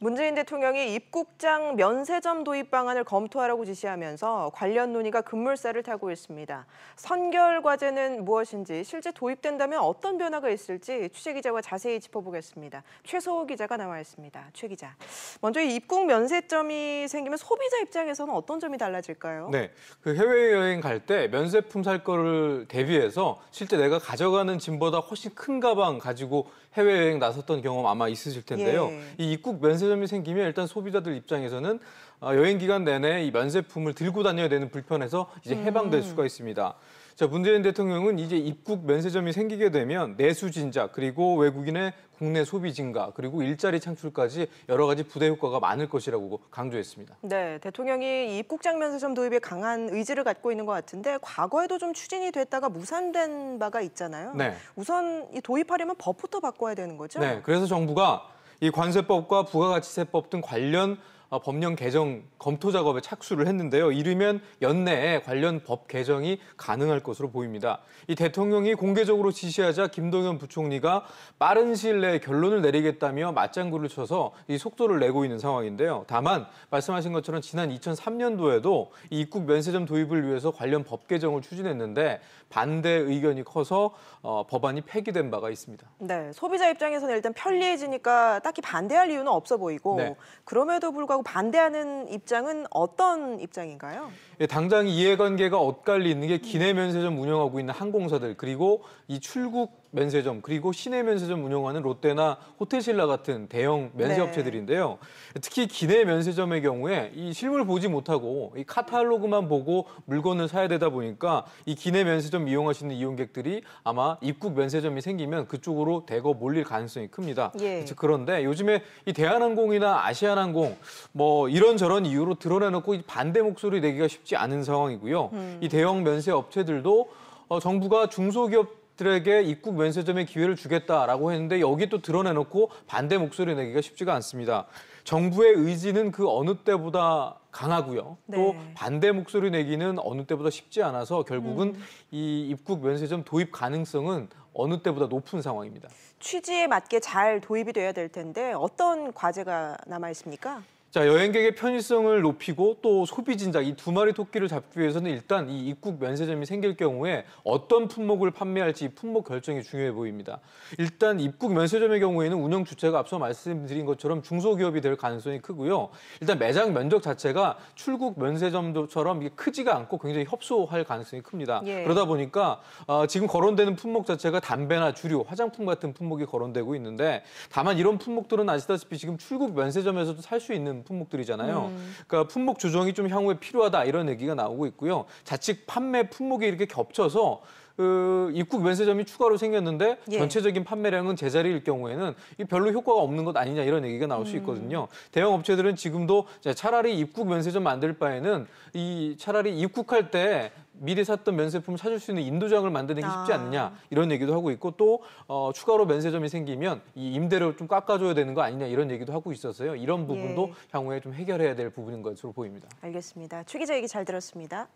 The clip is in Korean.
문재인 대통령이 입국장 면세점 도입 방안을 검토하라고 지시하면서 관련 논의가 급물살을 타고 있습니다. 선결 과제는 무엇인지 실제 도입된다면 어떤 변화가 있을지 취재 기자와 자세히 짚어보겠습니다. 최소호 기자가 나와 있습니다. 최 기자. 먼저 입국 면세점이 생기면 소비자 입장에서는 어떤 점이 달라질까요? 네. 그 해외여행 갈 때 면세품 살 거를 대비해서 실제 내가 가져가는 짐보다 훨씬 큰 가방 가지고 해외여행 나섰던 경험 아마 있으실 텐데요. 예. 이 입국 면세 면세점이 생기면 일단 소비자들 입장에서는 아, 여행 기간 내내 이 면세품을 들고 다녀야 되는 불편에서 이제 해방될 음. 수가 있습니다. 자, 문재인 대통령은 이제 입국 면세점이 생기게 되면 내수 진작 그리고 외국인의 국내 소비 증가 그리고 일자리 창출까지 여러 가지 부대 효과가 많을 것이라고 강조했습니다. 네, 대통령이 입국장 면세점 도입에 강한 의지를 갖고 있는 것 같은데 과거에도 좀 추진이 됐다가 무산된 바가 있잖아요. 네. 우선 이 도입하려면 법부터 바꿔야 되는 거죠? 네, 그래서 정부가 이 관세법과 부가가치세법 등 관련 어, 법령 개정 검토 작업에 착수를 했는데요. 이르면 연내에 관련 법 개정이 가능할 것으로 보입니다. 이 대통령이 공개적으로 지시하자 김동연 부총리가 빠른 시일 내에 결론을 내리겠다며 맞장구를 쳐서 이 속도를 내고 있는 상황인데요. 다만 말씀하신 것처럼 지난 2003년도에도 입국 면세점 도입을 위해서 관련 법 개정을 추진했는데 반대 의견이 커서 어, 법안이 폐기된 바가 있습니다. 네, 소비자 입장에서는 일단 편리해지니까 딱히 반대할 이유는 없어 보이고 네. 그럼에도 불구하고 반대하는 입장은 어떤 입장인가요? 예, 당장 이해관계가 엇갈리는 게 기내 면세점 운영하고 있는 항공사들 그리고 이 출국 면세점 그리고 시내 면세점 운영하는 롯데나 호텔신라 같은 대형 면세업체들인데요. 네. 특히 기내 면세점의 경우에 이 실물 보지 못하고 이 카탈로그만 보고 물건을 사야 되다 보니까 이 기내 면세점 이용하시는 이용객들이 아마 입국 면세점이 생기면 그쪽으로 대거 몰릴 가능성이 큽니다. 예. 그렇죠. 그런데 요즘에 이 대한항공이나 아시아나항공 뭐 이런저런 이유로 드러내놓고 반대 목소리 내기가 쉽 쉽지 않은 상황이고요. 음. 이 대형 면세 업체들도 어, 정부가 중소기업들에게 입국 면세점의 기회를 주겠다라고 했는데 여기 또 드러내놓고 반대 목소리 내기가 쉽지가 않습니다. 정부의 의지는 그 어느 때보다 강하고요. 네. 또 반대 목소리 내기는 어느 때보다 쉽지 않아서 결국은 음. 이 입국 면세점 도입 가능성은 어느 때보다 높은 상황입니다. 취지에 맞게 잘 도입이 돼야 될 텐데 어떤 과제가 남아 있습니까? 자, 여행객의 편의성을 높이고 또 소비 진작 이 두 마리 토끼를 잡기 위해서는 일단 이 입국 면세점이 생길 경우에 어떤 품목을 판매할지 품목 결정이 중요해 보입니다. 일단 입국 면세점의 경우에는 운영 주체가 앞서 말씀드린 것처럼 중소기업이 될 가능성이 크고요. 일단 매장 면적 자체가 출국 면세점처럼 크지가 않고 굉장히 협소할 가능성이 큽니다. 예. 그러다 보니까 어, 지금 거론되는 품목 자체가 담배나 주류, 화장품 같은 품목이 거론되고 있는데 다만 이런 품목들은 아시다시피 지금 출국 면세점에서도 살 수 있는 품목들이잖아요. 음. 그러니까 품목 조정이 좀 향후에 필요하다 이런 얘기가 나오고 있고요. 자칫 판매 품목이 이렇게 겹쳐서 그 입국 면세점이 추가로 생겼는데 예. 전체적인 판매량은 제자리일 경우에는 별로 효과가 없는 것 아니냐 이런 얘기가 나올 수 음. 있거든요. 대형 업체들은 지금도 차라리 입국 면세점 만들 바에는 이 차라리 입국할 때 미리 샀던 면세품 을 찾을 수 있는 인도장을 만드는 게 쉽지 아. 않느냐 이런 얘기도 하고 있고 또 어, 추가로 면세점이 생기면 이 임대료 좀 깎아줘야 되는 거 아니냐 이런 얘기도 하고 있었어요. 이런 부분도 예. 향후에 좀 해결해야 될 부분인 것으로 보입니다. 알겠습니다. 최 기자 얘기 잘 들었습니다.